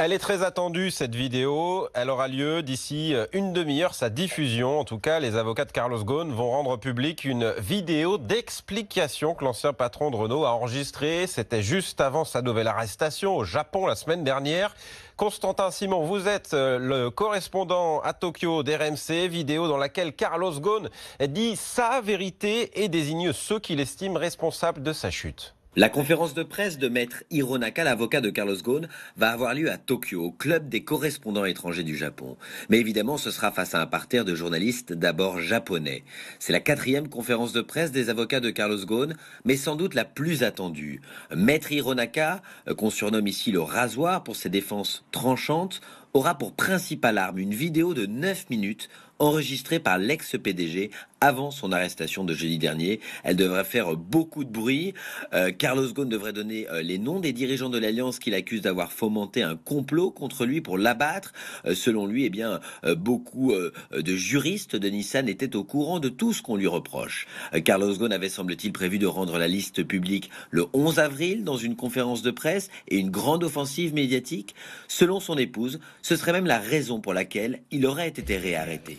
Elle est très attendue, cette vidéo. Elle aura lieu d'ici euh, une demi-heure, sa diffusion. En tout cas, les avocats de Carlos Ghosn vont rendre publique une vidéo d'explication que l'ancien patron de Renault a enregistrée. C'était juste avant sa nouvelle arrestation au Japon la semaine dernière. Constantin Simon, vous êtes euh, le correspondant à Tokyo d'RMC, vidéo dans laquelle Carlos Ghosn dit sa vérité et désigne ceux qu'il estime responsables de sa chute. La conférence de presse de maître Hironaka, l'avocat de Carlos Ghosn, va avoir lieu à Tokyo, au club des correspondants étrangers du Japon. Mais évidemment, ce sera face à un parterre de journalistes d'abord japonais. C'est la quatrième conférence de presse des avocats de Carlos Ghosn, mais sans doute la plus attendue. Maître Hironaka, euh, qu'on surnomme ici le rasoir pour ses défenses tranchantes, aura pour principale arme une vidéo de 9 minutes enregistrée par l'ex-PDG avant son arrestation de jeudi dernier. Elle devrait faire beaucoup de bruit. Euh, Carlos Ghosn devrait donner euh, les noms des dirigeants de l'Alliance qu'il accuse d'avoir fomenté un complot contre lui pour l'abattre. Euh, selon lui, eh bien, beaucoup de juristes de Nissan étaient au courant de tout ce qu'on lui reproche. Carlos Ghosn avait, semble-t-il, prévu de rendre la liste publique le 11 avril dans une conférence de presse et une grande offensive médiatique. Selon son épouse, ce serait même la raison pour laquelle il aurait été réarrêté.